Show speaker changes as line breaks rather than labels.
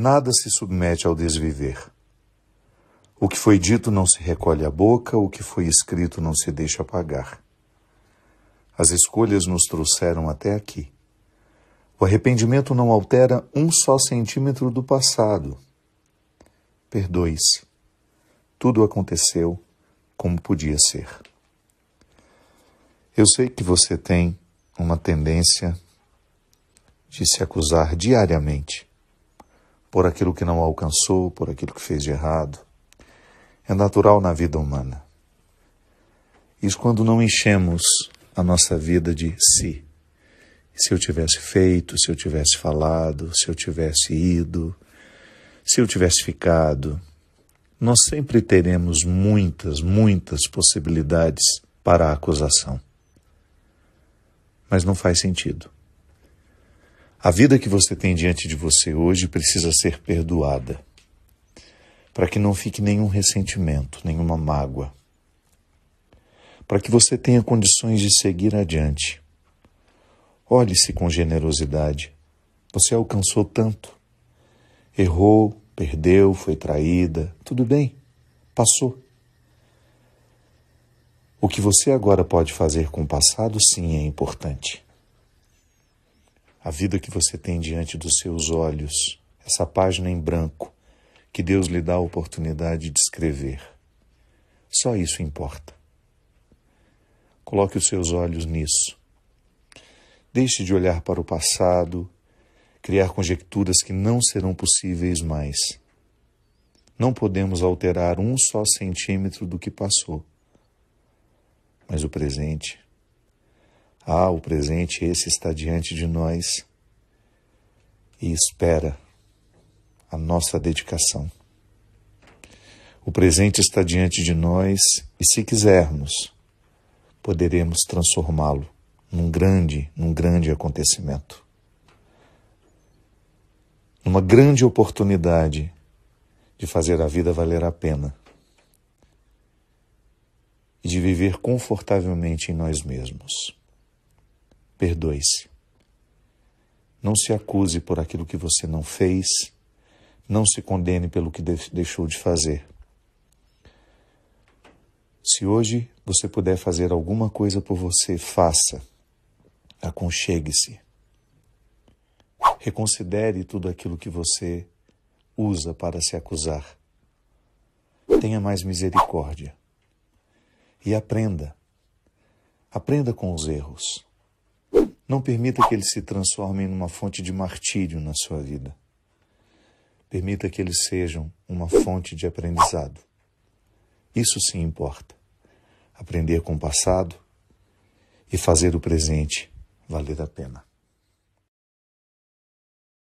Nada se submete ao desviver. O que foi dito não se recolhe à boca, o que foi escrito não se deixa apagar. As escolhas nos trouxeram até aqui. O arrependimento não altera um só centímetro do passado. Perdoe-se. Tudo aconteceu como podia ser. Eu sei que você tem uma tendência de se acusar diariamente por aquilo que não alcançou, por aquilo que fez de errado. É natural na vida humana. Isso quando não enchemos a nossa vida de si. Se eu tivesse feito, se eu tivesse falado, se eu tivesse ido, se eu tivesse ficado, nós sempre teremos muitas, muitas possibilidades para a acusação. Mas não faz sentido. A vida que você tem diante de você hoje precisa ser perdoada, para que não fique nenhum ressentimento, nenhuma mágoa, para que você tenha condições de seguir adiante. Olhe-se com generosidade. Você alcançou tanto. Errou, perdeu, foi traída, tudo bem, passou. O que você agora pode fazer com o passado, sim, é importante a vida que você tem diante dos seus olhos, essa página em branco que Deus lhe dá a oportunidade de escrever. Só isso importa. Coloque os seus olhos nisso. Deixe de olhar para o passado, criar conjecturas que não serão possíveis mais. Não podemos alterar um só centímetro do que passou, mas o presente ah, o presente esse está diante de nós e espera a nossa dedicação. O presente está diante de nós e, se quisermos, poderemos transformá-lo num grande, num grande acontecimento. Numa grande oportunidade de fazer a vida valer a pena e de viver confortavelmente em nós mesmos perdoe-se. Não se acuse por aquilo que você não fez, não se condene pelo que deixou de fazer. Se hoje você puder fazer alguma coisa por você, faça. Aconchegue-se. Reconsidere tudo aquilo que você usa para se acusar. Tenha mais misericórdia. E aprenda. Aprenda com os erros. Não permita que eles se transformem numa fonte de martírio na sua vida. Permita que eles sejam uma fonte de aprendizado. Isso sim importa. Aprender com o passado e fazer o presente valer a pena.